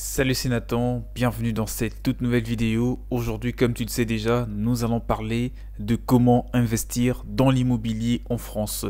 Salut c'est Nathan, bienvenue dans cette toute nouvelle vidéo. Aujourd'hui comme tu le sais déjà, nous allons parler de comment investir dans l'immobilier en France.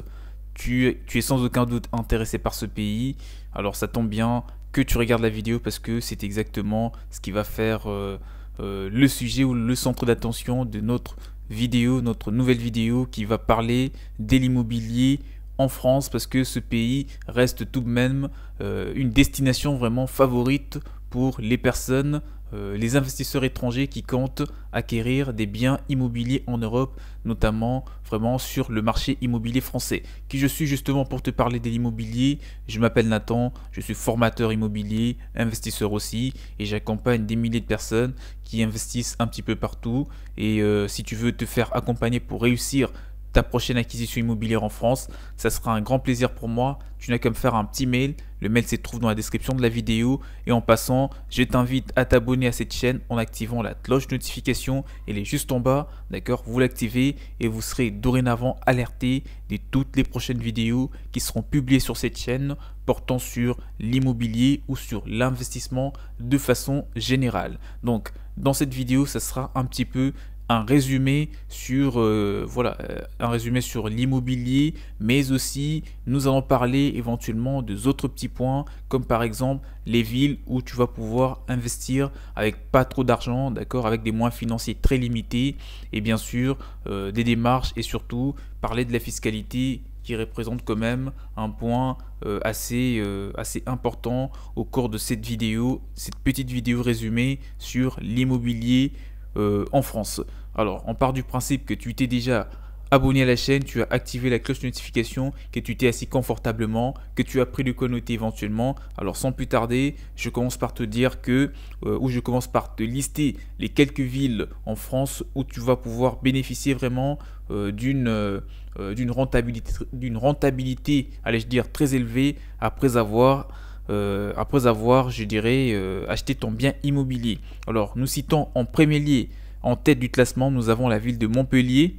Tu, es sans aucun doute intéressé par ce pays, alors ça tombe bien que tu regardes la vidéo parce que c'est exactement ce qui va faire euh, euh, le sujet ou le centre d'attention de notre vidéo, notre nouvelle vidéo qui va parler de l'immobilier en France parce que ce pays reste tout de même euh, une destination vraiment favorite pour les personnes, euh, les investisseurs étrangers qui comptent acquérir des biens immobiliers en Europe, notamment vraiment sur le marché immobilier français. Qui je suis justement pour te parler de l'immobilier Je m'appelle Nathan, je suis formateur immobilier, investisseur aussi, et j'accompagne des milliers de personnes qui investissent un petit peu partout. Et euh, si tu veux te faire accompagner pour réussir ta prochaine acquisition immobilière en France. Ça sera un grand plaisir pour moi. Tu n'as qu'à me faire un petit mail. Le mail se trouve dans la description de la vidéo. Et en passant, je t'invite à t'abonner à cette chaîne en activant la cloche notification. Elle est juste en bas, d'accord Vous l'activez et vous serez dorénavant alerté de toutes les prochaines vidéos qui seront publiées sur cette chaîne portant sur l'immobilier ou sur l'investissement de façon générale. Donc, dans cette vidéo, ça sera un petit peu un résumé sur euh, voilà euh, un résumé sur l'immobilier mais aussi nous allons parler éventuellement des autres petits points comme par exemple les villes où tu vas pouvoir investir avec pas trop d'argent d'accord avec des moyens financiers très limités et bien sûr euh, des démarches et surtout parler de la fiscalité qui représente quand même un point assez, assez important au cours de cette vidéo, cette petite vidéo résumée sur l'immobilier euh, en France. Alors, on part du principe que tu t'es déjà abonné à la chaîne, tu as activé la cloche de notification, que tu t'es assis confortablement, que tu as pris le connoté éventuellement. Alors sans plus tarder, je commence par te dire que, euh, ou je commence par te lister les quelques villes en France où tu vas pouvoir bénéficier vraiment euh, d'une d'une rentabilité, d'une rentabilité, allais-je dire, très élevée après avoir euh, après avoir, je dirais, euh, acheté ton bien immobilier. Alors, nous citons en premier lieu, en tête du classement, nous avons la ville de Montpellier.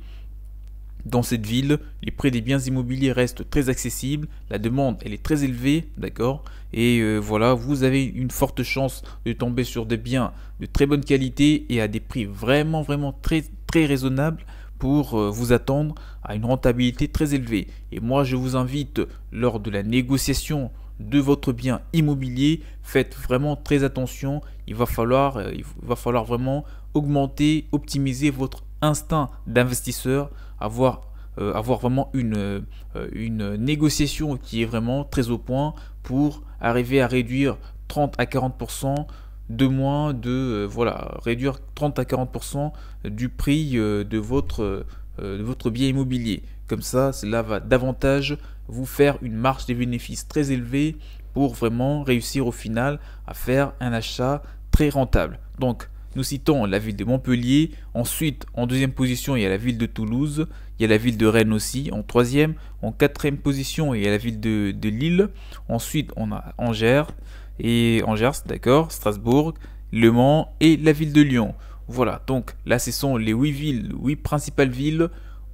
Dans cette ville, les prix des biens immobiliers restent très accessibles, la demande elle est très élevée, d'accord Et euh, voilà, vous avez une forte chance de tomber sur des biens de très bonne qualité et à des prix vraiment vraiment très très raisonnables pour vous attendre à une rentabilité très élevée. Et moi, je vous invite lors de la négociation de votre bien immobilier, faites vraiment très attention. Il va falloir, euh, il va falloir vraiment augmenter, optimiser votre instinct d'investisseur, avoir, euh, avoir vraiment une, euh, une négociation qui est vraiment très au point pour arriver à réduire 30 à 40% de moins de voilà réduire 30 à 40% du prix de votre de votre bien immobilier. Comme ça, cela va davantage vous faire une marge des bénéfices très élevée pour vraiment réussir au final à faire un achat très rentable. Donc, nous citons la ville de Montpellier. Ensuite, en deuxième position, il y a la ville de Toulouse. Il y a la ville de Rennes aussi. En troisième, en quatrième position, il y a la ville de, de Lille. Ensuite, on a Angers et Angers, d'accord, Strasbourg, Le Mans et la ville de Lyon. Voilà, donc là, ce sont les huit villes, huit principales villes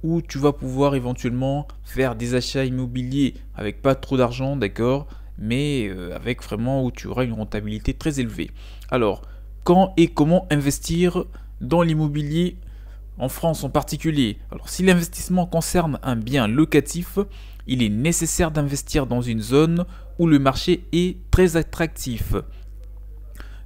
où tu vas pouvoir éventuellement faire des achats immobiliers avec pas trop d'argent, d'accord, mais euh, avec vraiment où tu auras une rentabilité très élevée. Alors, quand et comment investir dans l'immobilier en France en particulier Alors, si l'investissement concerne un bien locatif, il est nécessaire d'investir dans une zone où le marché est très attractif.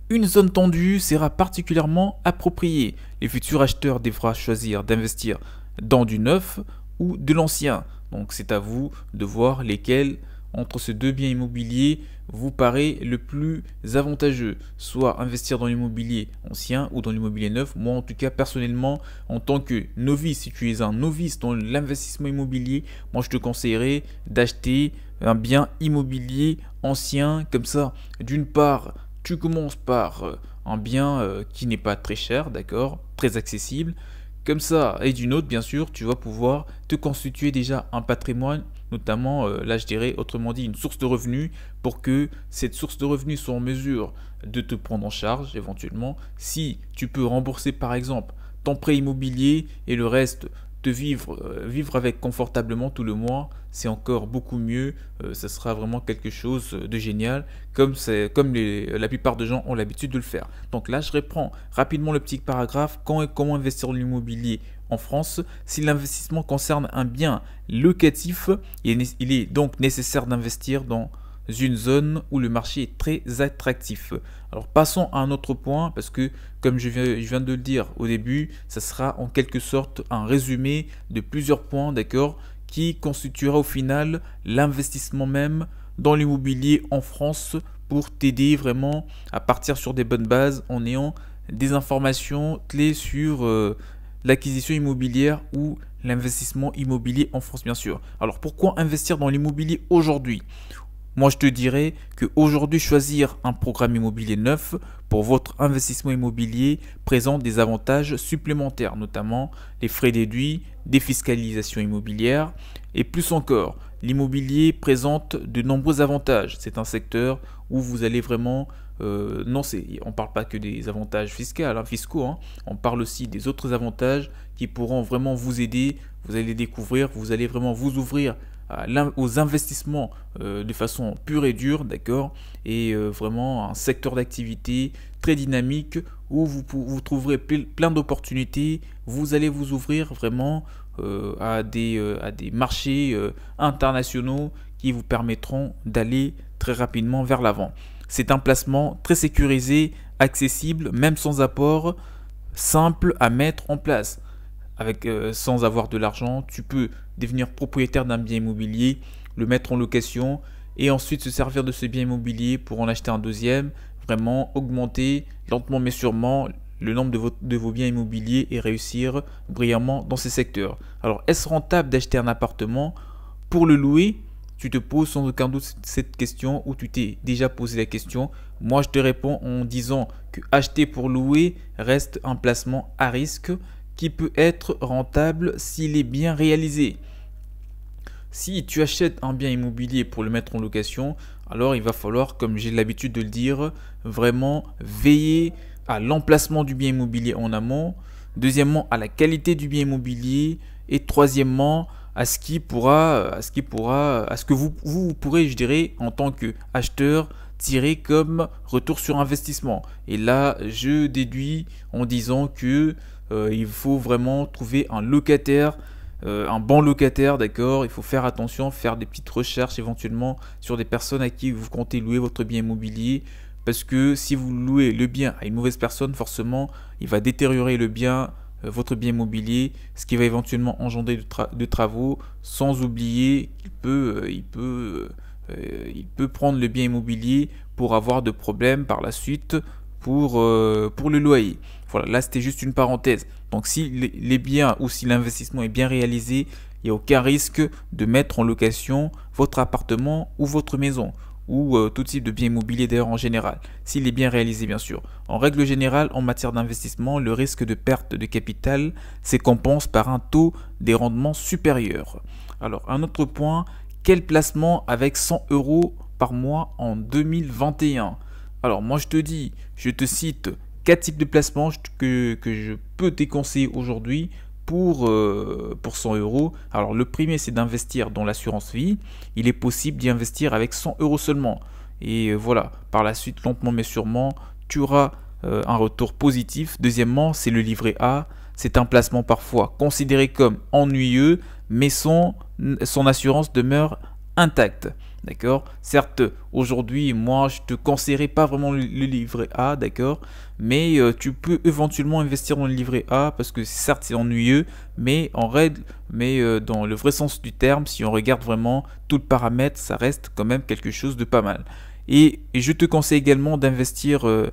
Une zone tendue sera particulièrement appropriée. Les futurs acheteurs devront choisir d'investir dans du neuf ou de l'ancien. Donc c'est à vous de voir lesquels entre ces deux biens immobiliers vous paraît le plus avantageux, soit investir dans l'immobilier ancien ou dans l'immobilier neuf. Moi, en tout cas, personnellement, en tant que novice, si tu es un novice dans l'investissement immobilier, moi, je te conseillerais d'acheter un bien immobilier ancien comme ça. D'une part, tu commences par euh, un bien euh, qui n'est pas très cher, d'accord, très accessible comme ça et d'une autre, bien sûr, tu vas pouvoir te constituer déjà un patrimoine, notamment, euh, là je dirais, autrement dit, une source de revenus pour que cette source de revenus soit en mesure de te prendre en charge éventuellement. Si tu peux rembourser par exemple ton prêt immobilier et le reste de vivre, euh, vivre avec confortablement tout le mois, c'est encore beaucoup mieux. Ce euh, sera vraiment quelque chose de génial, comme, comme la plupart de gens ont l'habitude de le faire. Donc là, je reprends rapidement le petit paragraphe. Quand et comment investir dans l'immobilier en France Si l'investissement concerne un bien locatif, il est donc nécessaire d'investir dans une zone où le marché est très attractif. Alors passons à un autre point parce que comme je viens, de le dire au début, ce sera en quelque sorte un résumé de plusieurs points, d'accord, qui constituera au final l'investissement même dans l'immobilier en France pour t'aider vraiment à partir sur des bonnes bases en ayant des informations clés sur euh, l'acquisition immobilière ou l'investissement immobilier en France bien sûr. Alors pourquoi investir dans l'immobilier aujourd'hui moi, je te dirais qu'aujourd'hui, choisir un programme immobilier neuf pour votre investissement immobilier présente des avantages supplémentaires, notamment les frais déduits, des fiscalisations immobilières. et plus encore. L'immobilier présente de nombreux avantages. C'est un secteur où vous allez vraiment... Euh, non, non, on ne parle pas que des avantages fiscaux, hein, hein. on parle aussi des autres avantages qui pourront vraiment vous aider. Vous allez découvrir, vous allez vraiment vous ouvrir aux investissements euh, de façon pure et dure, d'accord Et euh, vraiment un secteur d'activité très dynamique où vous, vous trouverez plein d'opportunités. Vous allez vous ouvrir vraiment euh, à, des, à des marchés internationaux qui vous permettront d'aller très rapidement vers l'avant. C'est un placement très sécurisé, accessible, même sans apport, simple à mettre en place avec, euh, sans avoir de l'argent. Tu peux devenir propriétaire d'un bien immobilier, le mettre en location et ensuite se servir de ce bien immobilier pour en acheter un deuxième. Vraiment augmenter lentement mais sûrement le nombre de vos, de vos biens immobiliers et réussir brillamment dans ces secteurs. Alors, est-ce rentable d'acheter un appartement pour le louer tu te poses sans aucun doute cette question ou tu t'es déjà posé la question. Moi, je te réponds en disant que acheter pour louer reste un placement à risque qui peut être rentable s'il est bien réalisé. Si tu achètes un bien immobilier pour le mettre en location, alors il va falloir, comme j'ai l'habitude de le dire, vraiment veiller à l'emplacement du bien immobilier en amont, deuxièmement à la qualité du bien immobilier et troisièmement à ce qui pourra, à ce qui pourra, à ce que vous, vous pourrez, je dirais, en tant que acheteur tirer comme retour sur investissement. Et là, je déduis en disant que euh, il faut vraiment trouver un locataire, euh, un bon locataire, d'accord Il faut faire attention, faire des petites recherches éventuellement sur des personnes à qui vous comptez louer votre bien immobilier. Parce que si vous louez le bien à une mauvaise personne, forcément, il va détériorer le bien, euh, votre bien immobilier, ce qui va éventuellement engendrer de, travaux, sans oublier qu'il il peut prendre le bien immobilier pour avoir de problèmes par la suite pour, euh, pour le loyer. Voilà, là c'était juste une parenthèse. Donc si les biens ou si l'investissement est bien réalisé, il n'y a aucun risque de mettre en location votre appartement ou votre maison ou euh, tout type de bien immobilier d'ailleurs en général, s'il est bien réalisé bien sûr. En règle générale, en matière d'investissement, le risque de perte de capital compense par un taux des rendements supérieurs. Alors un autre point, quel placement avec 100 euros par mois en 2021 alors moi je te dis, je te cite quatre types de placements que, je peux déconseiller aujourd'hui pour, euh, pour 100 euros. Alors le premier c'est d'investir dans l'assurance vie. Il est possible d'y investir avec 100 euros seulement. Et euh, voilà, par la suite, lentement mais sûrement, tu auras euh, un retour positif. Deuxièmement, c'est le livret A. C'est un placement parfois considéré comme ennuyeux, mais son, son assurance demeure intact. D'accord Certes, aujourd'hui, moi, je te conseillerais pas vraiment le livret A, d'accord Mais euh, tu peux éventuellement investir dans le livret A parce que certes, c'est ennuyeux, mais en règle, mais euh, dans le vrai sens du terme, si on regarde vraiment tout le paramètre, ça reste quand même quelque chose de pas mal. Et, je te conseille également d'investir euh,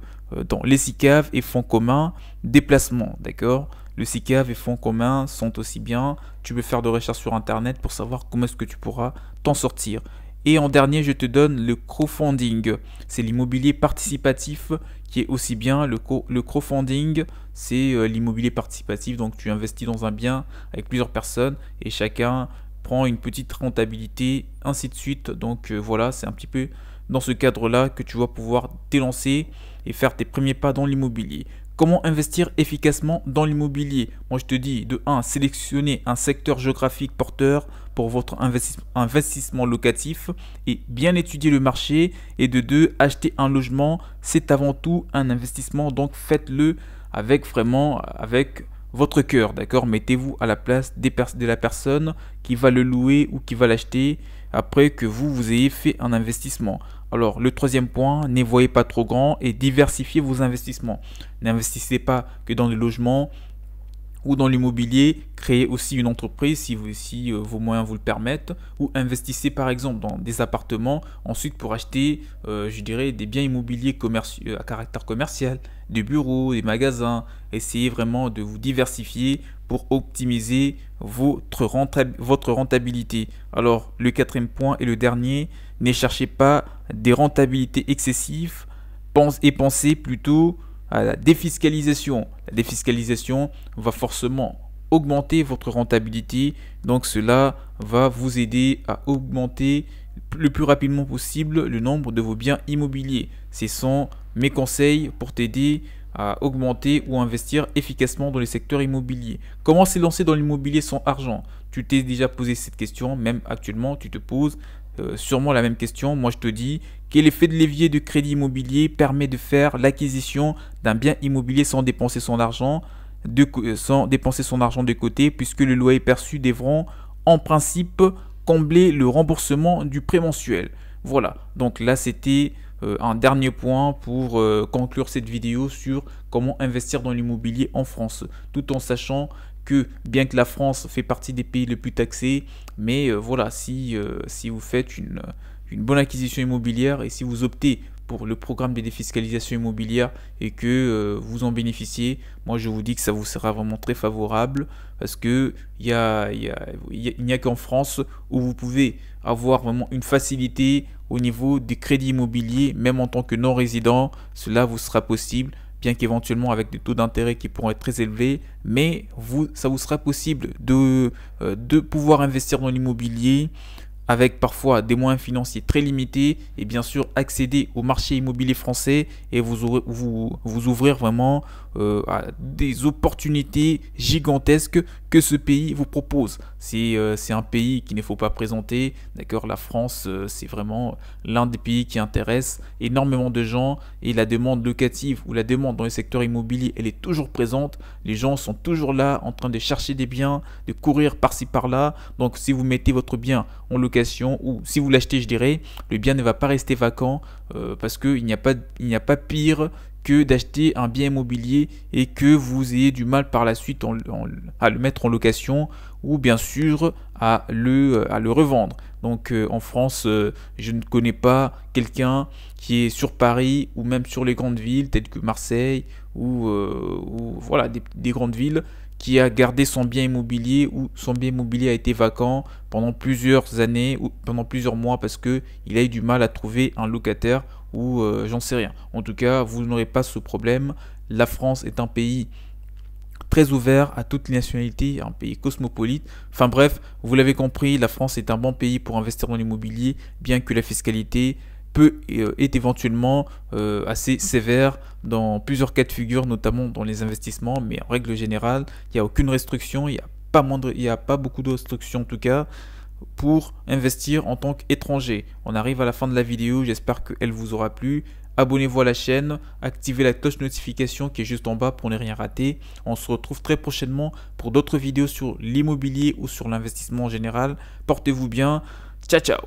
dans les SICAV et fonds communs, déplacement, d'accord le SICAV et Fonds communs sont aussi bien. Tu peux faire de recherches sur Internet pour savoir comment est-ce que tu pourras t'en sortir. Et en dernier, je te donne le crowdfunding. C'est l'immobilier participatif qui est aussi bien. Le, le crowdfunding, c'est euh, l'immobilier participatif. Donc tu investis dans un bien avec plusieurs personnes et chacun prend une petite rentabilité, ainsi de suite. Donc euh, voilà, c'est un petit peu dans ce cadre-là que tu vas pouvoir te lancer et faire tes premiers pas dans l'immobilier. Comment investir efficacement dans l'immobilier Moi, je te dis de 1. Sélectionner un secteur géographique porteur pour votre investissement locatif et bien étudier le marché. Et de 2. Acheter un logement, c'est avant tout un investissement. Donc, faites-le avec vraiment, avec votre cœur, d'accord Mettez-vous à la place de la personne qui va le louer ou qui va l'acheter après que vous, vous ayez fait un investissement. Alors, le troisième point, ne voyez pas trop grand et diversifiez vos investissements. N'investissez pas que dans le logement ou dans l'immobilier, créez aussi une entreprise si, vous, euh, vos moyens vous le permettent, ou investissez par exemple dans des appartements, ensuite pour acheter, euh, je dirais, des biens immobiliers euh, à caractère commercial, des bureaux, des magasins. Essayez vraiment de vous diversifier pour optimiser votre rentabilité. Alors le quatrième point et le dernier, ne cherchez pas des rentabilités excessives et pensez plutôt à la défiscalisation. La défiscalisation va forcément augmenter votre rentabilité, donc cela va vous aider à augmenter le plus rapidement possible le nombre de vos biens immobiliers. Ce sont mes conseils pour t'aider à augmenter ou investir efficacement dans les secteurs immobiliers Comment s'élancer dans l'immobilier sans argent Tu t'es déjà posé cette question, même actuellement tu te poses euh, sûrement la même question. Moi je te dis, quel effet de levier de crédit immobilier permet de faire l'acquisition d'un bien immobilier sans dépenser son argent de, euh, sans dépenser son argent de côté puisque le loyer perçu devront en principe combler le remboursement du prêt mensuel. Voilà, donc là c'était euh, un dernier point pour euh, conclure cette vidéo sur comment investir dans l'immobilier en France, tout en sachant que bien que la France fait partie des pays les plus taxés, mais euh, voilà, si, si vous faites une, une bonne acquisition immobilière et si vous optez pour le programme de défiscalisation immobilière et que euh, vous en bénéficiez, moi je vous dis que ça vous sera vraiment très favorable parce que il n'y a, a, qu'en France où vous pouvez avoir vraiment une facilité au niveau des crédits immobiliers, même en tant que non-résident, cela vous sera possible bien qu'éventuellement avec des taux d'intérêt qui pourront être très élevés, mais vous, ça vous sera possible de, euh, de pouvoir investir dans l'immobilier, avec parfois des moyens financiers très limités et bien sûr accéder au marché immobilier français et vous, vous, vous ouvrir vraiment euh, à des opportunités gigantesques que ce pays vous propose. Euh, c'est un pays qu'il ne faut pas présenter, d'accord La France, euh, c'est vraiment l'un des pays qui intéresse énormément de gens et la demande locative ou la demande dans le secteur immobilier, elle est toujours présente. Les gens sont toujours là en train de chercher des biens, de courir par-ci par-là. Donc si vous mettez votre bien en location, ou si vous l'achetez, je dirais, le bien ne va pas rester vacant euh, parce qu'il n'y a, pas, pire que d'acheter un bien immobilier et que vous ayez du mal par la suite à le mettre en location ou bien sûr à le, euh, à le revendre. Donc euh, en France, je ne connais pas quelqu'un qui est sur Paris ou même sur les grandes villes, telles que Marseille ou, voilà des, grandes villes, qui a gardé son bien immobilier ou son bien immobilier a été vacant pendant plusieurs années ou pendant plusieurs mois parce que il a eu du mal à trouver un locataire ou euh, j'en sais rien. En tout cas, vous n'aurez pas ce problème. La France est un pays très ouvert à toutes les nationalités, un pays cosmopolite. Enfin bref, vous l'avez compris, la France est un bon pays pour investir dans l'immobilier, bien que la fiscalité est euh, éventuellement euh, assez sévère dans plusieurs cas de figure, notamment dans les investissements, mais en règle générale, il n'y a aucune restriction, il n'y a, pas moindre, il y a pas beaucoup de en tout cas pour investir en tant qu'étranger. On arrive à la fin de la vidéo, j'espère qu'elle vous aura plu. Abonnez-vous à la chaîne, activez la cloche notification qui est juste en bas pour ne rien rater. On se retrouve très prochainement pour d'autres vidéos sur l'immobilier ou sur l'investissement en général. Portez-vous bien. Ciao ciao